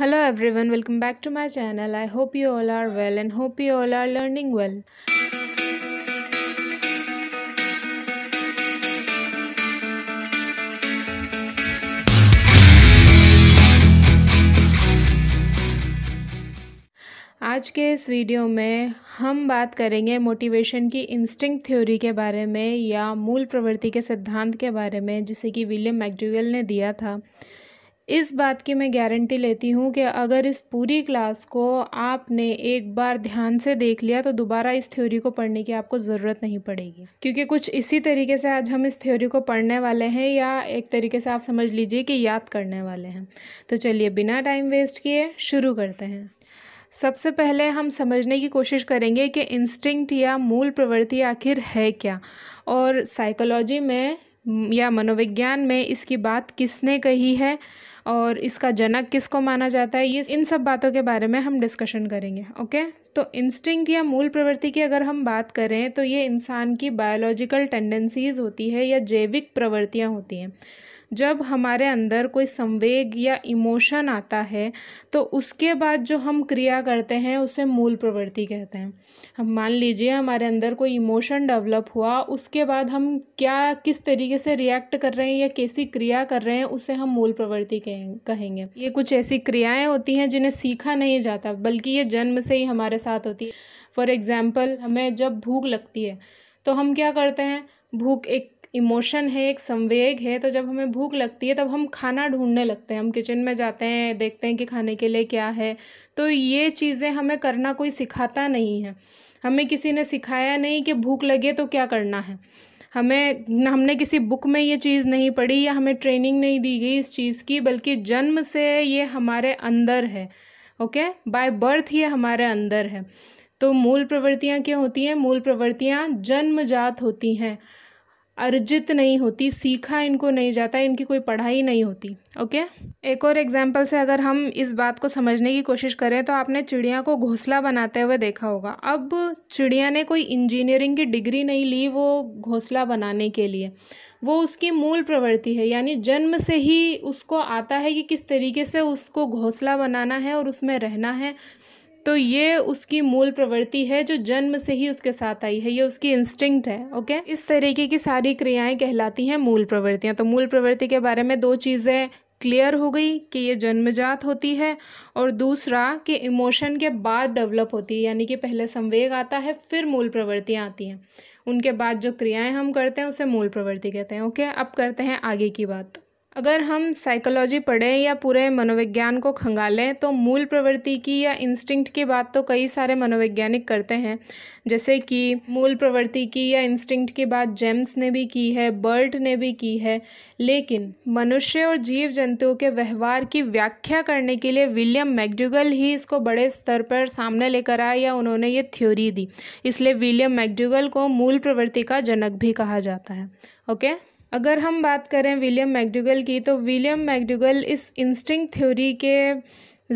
Hello everyone welcome back to my channel I hope you all are well and hope you all are learning well आज के इस video में हम बात करेंगे मोटिवेशन की इंस्टिंक्ट थ्योरी के बारे में या मूल प्रवृत्ति के सिद्धांत के बारे में जिसे कि विलियम मैकड्यूगल ने दिया था इस बात की मैं गारंटी लेती हूँ कि अगर इस पूरी क्लास को आपने एक बार ध्यान से देख लिया तो दोबारा इस थ्योरी को पढ़ने की आपको ज़रूरत नहीं पड़ेगी क्योंकि कुछ इसी तरीके से आज हम इस थ्योरी को पढ़ने वाले हैं या एक तरीके से आप समझ लीजिए कि याद करने वाले हैं तो चलिए बिना टाइम वेस्ट किए शुरू करते हैं सबसे पहले हम समझने की कोशिश करेंगे कि इंस्टिंक्ट या मूल प्रवृत्ति आखिर है क्या और साइकोलॉजी में या मनोविज्ञान में इसकी बात किसने कही है और इसका जनक किसको माना जाता है ये इन सब बातों के बारे में हम डिस्कशन करेंगे ओके तो इंस्टिंक्ट या मूल प्रवृत्ति की अगर हम बात करें तो ये इंसान की बायोलॉजिकल टेंडेंसीज़ होती है या जैविक प्रवृत्तियाँ होती हैं जब हमारे अंदर कोई संवेग या इमोशन आता है तो उसके बाद जो हम क्रिया करते हैं उसे मूल प्रवृत्ति कहते हैं हम मान लीजिए हमारे अंदर कोई इमोशन डेवलप हुआ उसके बाद हम क्या किस तरीके से रिएक्ट कर रहे हैं या कैसी क्रिया कर रहे हैं उसे हम मूल प्रवृत्ति कहेंगे ये कुछ ऐसी क्रियाएँ होती हैं जिन्हें सीखा नहीं जाता बल्कि ये जन्म से ही हमारे साथ होती है फॉर एग्ज़ाम्पल हमें जब भूख लगती है तो हम क्या करते हैं भूख एक इमोशन है एक संवेग है तो जब हमें भूख लगती है तब हम खाना ढूंढने लगते हैं हम किचन में जाते हैं देखते हैं कि खाने के लिए क्या है तो ये चीज़ें हमें करना कोई सिखाता नहीं है हमें किसी ने सिखाया नहीं कि भूख लगे तो क्या करना है हमें हमने किसी बुक में ये चीज़ नहीं पढ़ी या हमें ट्रेनिंग नहीं दी गई इस चीज़ की बल्कि जन्म से ये हमारे अंदर है ओके बाय बर्थ ये हमारे अंदर है तो मूल प्रवृत्तियाँ क्या होती हैं मूल प्रवृत्तियाँ जन्मजात होती हैं अर्जित नहीं होती सीखा इनको नहीं जाता इनकी कोई पढ़ाई नहीं होती ओके एक और एग्जाम्पल से अगर हम इस बात को समझने की कोशिश करें तो आपने चिड़िया को घोंसला बनाते हुए देखा होगा अब चिड़िया ने कोई इंजीनियरिंग की डिग्री नहीं ली वो घोंसला बनाने के लिए वो उसकी मूल प्रवृत्ति है यानी जन्म से ही उसको आता है कि किस तरीके से उसको घोंसला बनाना है और उसमें रहना है तो ये उसकी मूल प्रवृत्ति है जो जन्म से ही उसके साथ आई है ये उसकी इंस्टिंक्ट है ओके इस तरीके की सारी क्रियाएं कहलाती हैं मूल प्रवृत्तियां तो मूल प्रवृत्ति के बारे में दो चीज़ें क्लियर हो गई कि ये जन्मजात होती है और दूसरा कि इमोशन के बाद डेवलप होती है यानी कि पहले संवेग आता है फिर मूल प्रवृत्तियाँ आती हैं उनके बाद जो क्रियाएं हम करते हैं उसे मूल प्रवृत्ति कहते हैं ओके अब करते हैं आगे की बात अगर हम साइकोलॉजी पढ़ें या पूरे मनोविज्ञान को खंगालें तो मूल प्रवृत्ति की या इंस्टिंक्ट की बात तो कई सारे मनोवैज्ञानिक करते हैं जैसे कि मूल प्रवृत्ति की या इंस्टिंक्ट की बात जेम्स ने भी की है बर्ट ने भी की है लेकिन मनुष्य और जीव जंतुओं के व्यवहार की व्याख्या करने के लिए विलियम मैगडुगल ही इसको बड़े स्तर पर सामने लेकर आए या उन्होंने ये थ्योरी दी इसलिए विलियम मैगडुगल को मूल प्रवृत्ति का जनक भी कहा जाता है ओके अगर हम बात करें विलियम मैक्डोगल की तो विलियम मैक्डोगल इस इंस्टिंक्ट थ्योरी के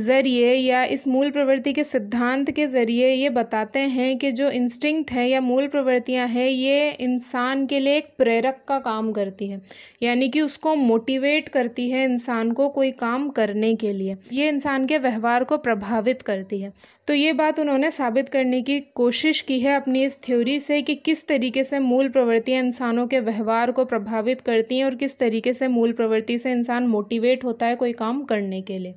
ज़रिए या इस मूल प्रवृत्ति के सिद्धांत के ज़रिए ये बताते हैं कि जो इंस्टिंक्ट है या मूल प्रवृत्तियाँ हैं ये इंसान के लिए एक प्रेरक का काम करती है यानी कि उसको मोटिवेट करती है इंसान को कोई काम करने के लिए ये इंसान के व्यवहार को प्रभावित करती है तो ये बात उन्होंने साबित करने की कोशिश की है अपनी इस थ्योरी से कि किस तरीके से मूल प्रवृत्तियाँ इंसानों के व्यवहार को प्रभावित करती हैं और किस तरीके से मूल प्रवृत्ति से इंसान मोटिवेट होता है कोई काम करने के लिए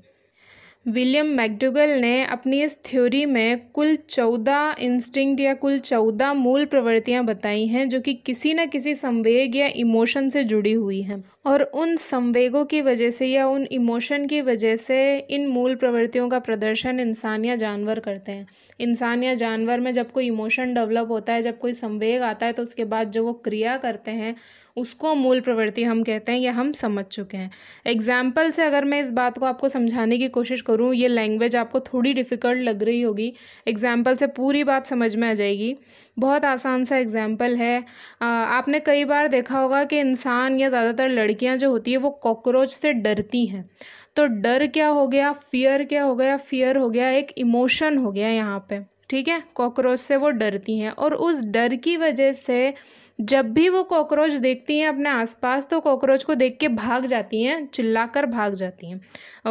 विलियम मैकडुगल ने अपनी इस थ्योरी में कुल चौदह इंस्टिंक्ट या कुल चौदह मूल प्रवृत्तियां बताई हैं जो कि किसी न किसी संवेग या इमोशन से जुड़ी हुई हैं और उन संवेगों की वजह से या उन इमोशन की वजह से इन मूल प्रवृत्तियों का प्रदर्शन इंसान या जानवर करते हैं इंसान या जानवर में जब कोई इमोशन डेवलप होता है जब कोई संवेग आता है तो उसके बाद जो वो क्रिया करते हैं उसको मूल प्रवृत्ति हम कहते हैं या हम समझ चुके हैं एग्जाम्पल से अगर मैं इस बात को आपको समझाने की कोशिश करूँ ये लैंग्वेज आपको थोड़ी डिफ़िकल्ट लग रही होगी एग्जाम्पल से पूरी बात समझ में आ जाएगी बहुत आसान सा एग्जाम्पल है आपने कई बार देखा होगा कि इंसान या ज़्यादातर लड़की लड़कियां जो होती है वो कॉकरोच से डरती हैं तो डर क्या हो गया फियर क्या हो गया फियर हो गया एक इमोशन हो गया यहाँ पे ठीक है कॉकरोच से वो डरती हैं और उस डर की वजह से जब भी वो कॉकरोच देखती हैं अपने आसपास तो कॉकरोच को देख के भाग जाती हैं चिल्लाकर भाग जाती हैं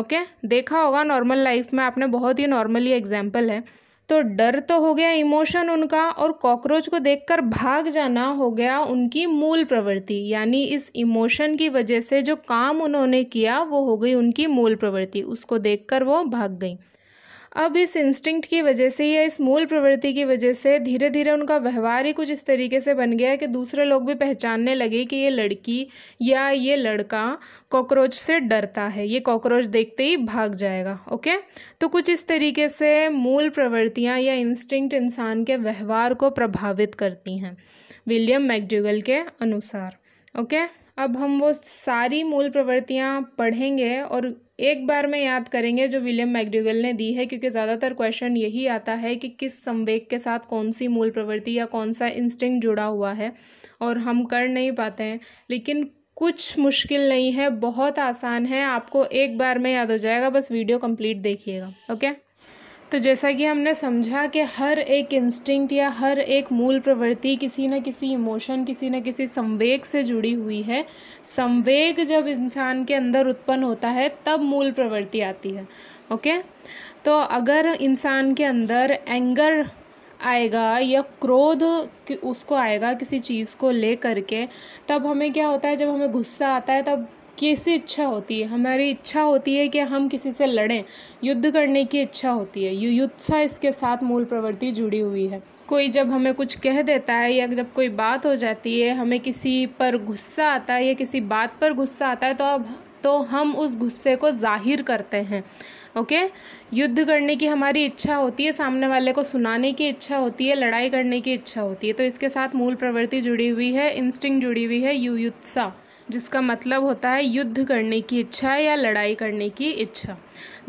ओके देखा होगा नॉर्मल लाइफ में आपने बहुत ही नॉर्मली एग्जाम्पल है तो डर तो हो गया इमोशन उनका और कॉकरोच को देखकर भाग जाना हो गया उनकी मूल प्रवृत्ति यानी इस इमोशन की वजह से जो काम उन्होंने किया वो हो गई उनकी मूल प्रवृत्ति उसको देखकर वो भाग गई अब इस इंस्टिंक्ट की वजह से या इस मूल प्रवृत्ति की वजह से धीरे धीरे उनका व्यवहार ही कुछ इस तरीके से बन गया कि दूसरे लोग भी पहचानने लगे कि ये लड़की या ये लड़का कॉकरोच से डरता है ये कॉकरोच देखते ही भाग जाएगा ओके तो कुछ इस तरीके से मूल प्रवृत्तियाँ या इंस्टिंक्ट इंसान के व्यवहार को प्रभावित करती हैं विलियम मैकडूगल के अनुसार ओके अब हम वो सारी मूल प्रवृत्तियाँ पढ़ेंगे और एक बार में याद करेंगे जो विलियम मैगड्यूगल ने दी है क्योंकि ज़्यादातर क्वेश्चन यही आता है कि किस संवेग के साथ कौन सी मूल प्रवृत्ति या कौन सा इंस्टिंक्ट जुड़ा हुआ है और हम कर नहीं पाते हैं लेकिन कुछ मुश्किल नहीं है बहुत आसान है आपको एक बार में याद हो जाएगा बस वीडियो कंप्लीट देखिएगा ओके तो जैसा कि हमने समझा कि हर एक इंस्टिंक्ट या हर एक मूल प्रवृत्ति किसी न किसी इमोशन किसी न किसी संवेग से जुड़ी हुई है संवेग जब इंसान के अंदर उत्पन्न होता है तब मूल प्रवृत्ति आती है ओके तो अगर इंसान के अंदर एंगर आएगा या क्रोध उसको आएगा किसी चीज़ को ले करके तब हमें क्या होता है जब हमें गुस्सा आता है तब कैसी इच्छा होती है हमारी इच्छा होती है कि हम किसी से लड़ें युद्ध करने की इच्छा होती है युयुत्सा इसके साथ मूल प्रवृत्ति जुड़ी हुई है कोई जब हमें कुछ कह देता है या जब कोई बात हो जाती है हमें किसी पर गुस्सा आता है या किसी बात पर गुस्सा आता है तो अब तो हम उस गुस्से को जाहिर करते हैं ओके युद्ध करने की हमारी इच्छा होती है सामने वाले को सुनाने की इच्छा होती है लड़ाई करने की इच्छा होती है तो इसके साथ मूल प्रवृत्ति जुड़ी हुई है इंस्टिंग जुड़ी हुई है युयुत्सा जिसका मतलब होता है युद्ध करने की इच्छा या लड़ाई करने की इच्छा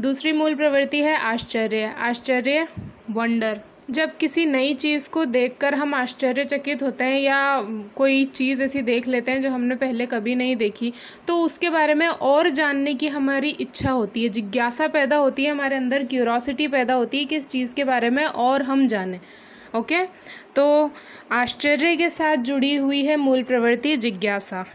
दूसरी मूल प्रवृत्ति है आश्चर्य आश्चर्य वंडर जब किसी नई चीज़ को देखकर हम आश्चर्यचकित होते हैं या कोई चीज़ ऐसी देख लेते हैं जो हमने पहले कभी नहीं देखी तो उसके बारे में और जानने की हमारी इच्छा होती है जिज्ञासा पैदा होती है हमारे अंदर क्यूरोसिटी पैदा होती है कि इस चीज़ के बारे में और हम जानें ओके तो आश्चर्य के साथ जुड़ी हुई है मूल प्रवृत्ति जिज्ञासा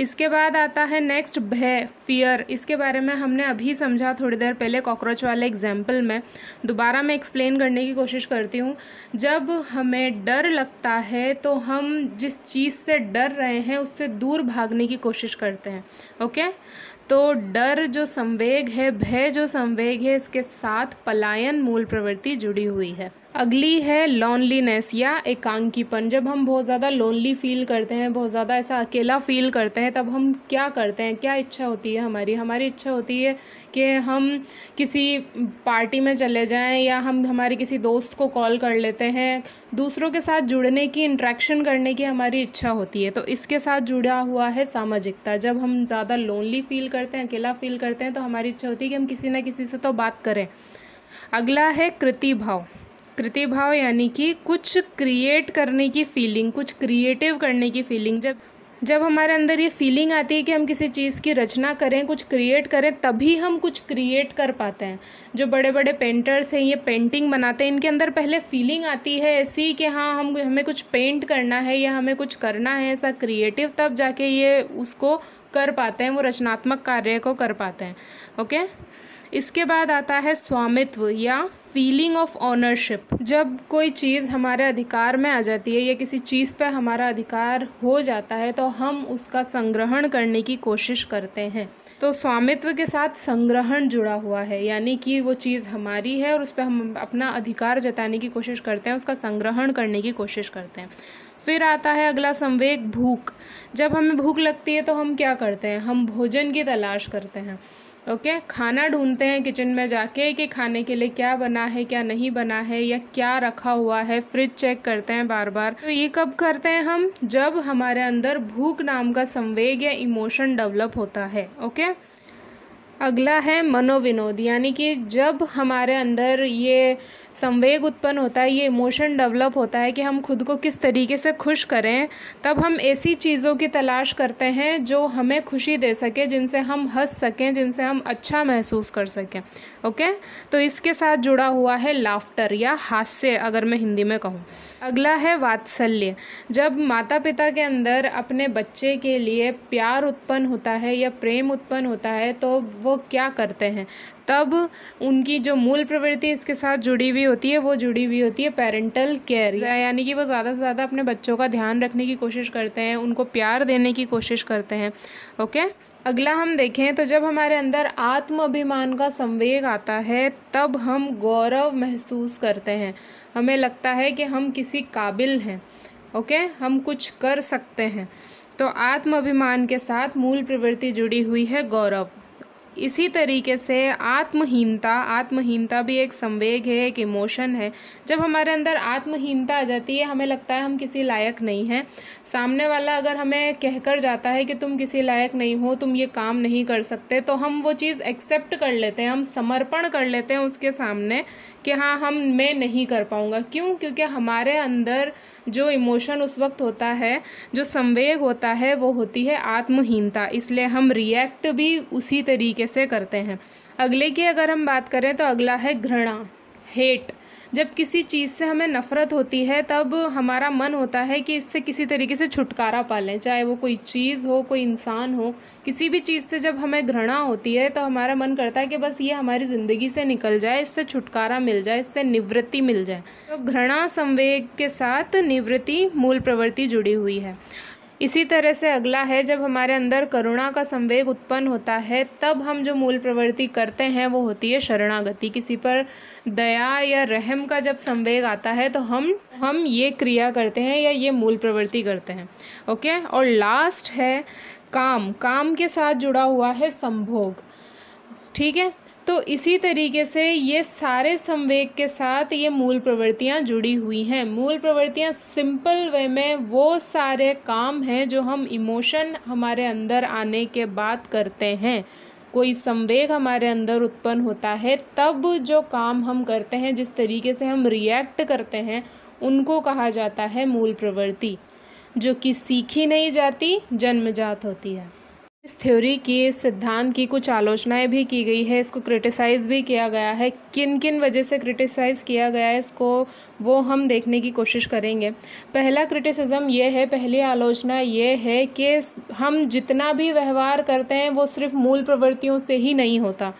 इसके बाद आता है नेक्स्ट भय फियर इसके बारे में हमने अभी समझा थोड़ी देर पहले कॉकरोच वाले एग्जाम्पल में दोबारा मैं एक्सप्लेन करने की कोशिश करती हूँ जब हमें डर लगता है तो हम जिस चीज़ से डर रहे हैं उससे दूर भागने की कोशिश करते हैं ओके तो डर जो संवेग है भय जो संवेग है इसके साथ पलायन मूल प्रवृत्ति जुड़ी हुई है अगली है लोनलीनेस या एकांकीपन जब हम बहुत ज़्यादा लोनली फील करते हैं बहुत ज़्यादा ऐसा अकेला फील करते हैं तब हम क्या करते हैं क्या इच्छा होती है हमारी हमारी इच्छा होती है कि हम किसी पार्टी में चले जाएं या हम हमारे किसी दोस्त को कॉल कर लेते हैं दूसरों के साथ जुड़ने की इंट्रैक्शन करने की हमारी इच्छा होती है तो इसके साथ जुड़ा हुआ है सामाजिकता जब हम ज़्यादा लोनली फील करते हैं अकेला फील करते हैं तो हमारी इच्छा होती है कि हम किसी न किसी से तो बात करें अगला है कृति भाव कृति भाव यानी कि कुछ क्रिएट करने की फीलिंग कुछ क्रिएटिव करने की फीलिंग जब जब हमारे अंदर ये फीलिंग आती है कि हम किसी चीज़ की रचना करें कुछ क्रिएट करें तभी हम कुछ क्रिएट कर पाते हैं जो बड़े बड़े पेंटर्स हैं ये पेंटिंग बनाते हैं इनके अंदर पहले फीलिंग आती है ऐसी कि हाँ हम हमें कुछ पेंट करना है या हमें कुछ करना है ऐसा क्रिएटिव तब जाके ये उसको कर पाते हैं वो रचनात्मक कार्य को कर पाते हैं ओके इसके बाद आता है स्वामित्व या फीलिंग ऑफ ऑनरशिप जब कोई चीज़ हमारे अधिकार में आ जाती है या किसी चीज़ पर हमारा अधिकार हो जाता है तो हम उसका संग्रहण करने की कोशिश करते हैं तो स्वामित्व के साथ संग्रहण जुड़ा हुआ है यानी कि वो चीज़ हमारी है और उस पर हम अपना अधिकार जताने की कोशिश करते हैं उसका संग्रहण करने की कोशिश करते हैं फिर आता है अगला संवेग भूख जब हमें भूख लगती है तो हम क्या करते हैं हम भोजन की तलाश करते हैं ओके okay? खाना ढूंढते हैं किचन में जाके कि खाने के लिए क्या बना है क्या नहीं बना है या क्या रखा हुआ है फ्रिज चेक करते हैं बार बार तो ये कब करते हैं हम जब हमारे अंदर भूख नाम का संवेग या इमोशन डेवलप होता है ओके okay? अगला है मनोविनोद यानी कि जब हमारे अंदर ये संवेग उत्पन्न होता है ये इमोशन डेवलप होता है कि हम खुद को किस तरीके से खुश करें तब हम ऐसी चीज़ों की तलाश करते हैं जो हमें खुशी दे सके जिनसे हम हंस सकें जिनसे हम अच्छा महसूस कर सकें ओके तो इसके साथ जुड़ा हुआ है लाफ्टर या हास्य अगर मैं हिंदी में कहूँ अगला है वात्सल्य जब माता पिता के अंदर अपने बच्चे के लिए प्यार उत्पन्न होता है या प्रेम उत्पन्न होता है तो वो वो क्या करते हैं तब उनकी जो मूल प्रवृत्ति इसके साथ जुड़ी हुई होती है वो जुड़ी हुई होती है पेरेंटल केयर यानी कि वो ज़्यादा से ज़्यादा अपने बच्चों का ध्यान रखने की कोशिश करते हैं उनको प्यार देने की कोशिश करते हैं ओके अगला हम देखें तो जब हमारे अंदर आत्माभिमान का संवेग आता है तब हम गौरव महसूस करते हैं हमें लगता है कि हम किसी काबिल हैं ओके हम कुछ कर सकते हैं तो आत्माभिमान के साथ मूल प्रवृत्ति जुड़ी हुई है गौरव इसी तरीके से आत्महीनता आत्महीनता भी एक संवेग है एक इमोशन है जब हमारे अंदर आत्महीनता आ जाती है हमें लगता है हम किसी लायक नहीं हैं सामने वाला अगर हमें कहकर जाता है कि तुम किसी लायक नहीं हो तुम ये काम नहीं कर सकते तो हम वो चीज़ एक्सेप्ट कर लेते हैं हम समर्पण कर लेते हैं उसके सामने कि हाँ हम मैं नहीं कर पाऊँगा क्यों क्योंकि हमारे अंदर जो इमोशन उस वक्त होता है जो संवेग होता है वो होती है आत्महीनता इसलिए हम रिएक्ट भी उसी तरीके से करते हैं अगले की अगर हम बात करें तो अगला है घृणा हेट जब किसी चीज़ से हमें नफ़रत होती है तब हमारा मन होता है कि इससे किसी तरीके से छुटकारा पा लें चाहे वो कोई चीज़ हो कोई इंसान हो किसी भी चीज़ से जब हमें घृणा होती है तो हमारा मन करता है कि बस ये हमारी ज़िंदगी से निकल जाए इससे छुटकारा मिल जाए इससे निवृत्ति मिल जाए तो घृणा संवेग के साथ निवृत्ति मूल प्रवृत्ति जुड़ी हुई है इसी तरह से अगला है जब हमारे अंदर करुणा का संवेग उत्पन्न होता है तब हम जो मूल प्रवृत्ति करते हैं वो होती है शरणागति किसी पर दया या रहम का जब संवेग आता है तो हम हम ये क्रिया करते हैं या ये मूल प्रवृत्ति करते हैं ओके और लास्ट है काम काम के साथ जुड़ा हुआ है संभोग ठीक है तो इसी तरीके से ये सारे संवेग के साथ ये मूल प्रवृत्तियाँ जुड़ी हुई हैं मूल प्रवृत्तियाँ सिंपल वे में वो सारे काम हैं जो हम इमोशन हमारे अंदर आने के बाद करते हैं कोई संवेग हमारे अंदर उत्पन्न होता है तब जो काम हम करते हैं जिस तरीके से हम रिएक्ट करते हैं उनको कहा जाता है मूल प्रवृत्ति जो कि सीखी नहीं जाती जन्मजात होती है इस थ्योरी की इस सिद्धांत की कुछ आलोचनाएं भी की गई है इसको क्रिटिसाइज़ भी किया गया है किन किन वजह से क्रिटिसाइज़ किया गया है इसको वो हम देखने की कोशिश करेंगे पहला क्रिटिसिज्म ये है पहली आलोचना ये है कि हम जितना भी व्यवहार करते हैं वो सिर्फ मूल प्रवृत्तियों से ही नहीं होता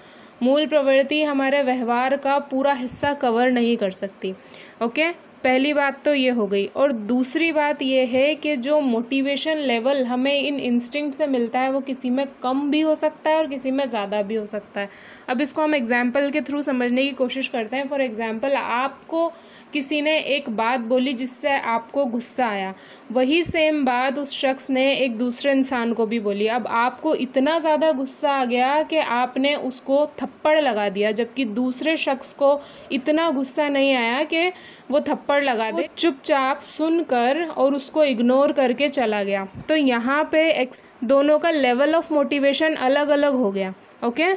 मूल प्रवृत्ति हमारे व्यवहार का पूरा हिस्सा कवर नहीं कर सकती ओके पहली बात तो ये हो गई और दूसरी बात ये है कि जो मोटिवेशन लेवल हमें इन इंस्टिंक्ट से मिलता है वो किसी में कम भी हो सकता है और किसी में ज़्यादा भी हो सकता है अब इसको हम एग्ज़ाम्पल के थ्रू समझने की कोशिश करते हैं फॉर एग्ज़ाम्पल आपको किसी ने एक बात बोली जिससे आपको गुस्सा आया वही सेम बात उस शख्स ने एक दूसरे इंसान को भी बोली अब आपको इतना ज़्यादा गुस्सा आ गया कि आपने उसको थप्पड़ लगा दिया जबकि दूसरे शख्स को इतना गुस्सा नहीं आया कि वो थप्पड़ थप्पड़ लगा दे चुपचाप सुनकर और उसको इग्नोर करके चला गया तो यहाँ पे दोनों का लेवल ऑफ मोटिवेशन अलग अलग हो गया ओके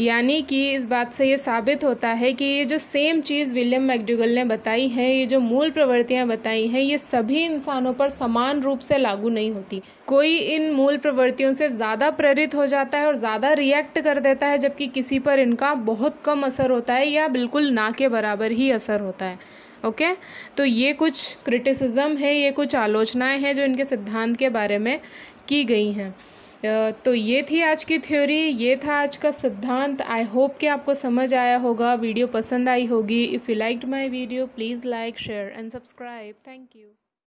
यानी कि इस बात से ये साबित होता है कि ये जो सेम चीज़ विलियम मैकडूगल ने बताई है ये जो मूल प्रवृत्तियाँ बताई हैं ये सभी इंसानों पर समान रूप से लागू नहीं होती कोई इन मूल प्रवृत्तियों से ज़्यादा प्रेरित हो जाता है और ज़्यादा रिएक्ट कर देता है जबकि किसी पर इनका बहुत कम असर होता है या बिल्कुल ना के बराबर ही असर होता है ओके okay? तो ये कुछ क्रिटिसिज्म है ये कुछ आलोचनाएं हैं जो इनके सिद्धांत के बारे में की गई हैं तो ये थी आज की थ्योरी ये था आज का सिद्धांत आई होप कि आपको समझ आया होगा वीडियो पसंद आई होगी if you like my video please like share and subscribe thank you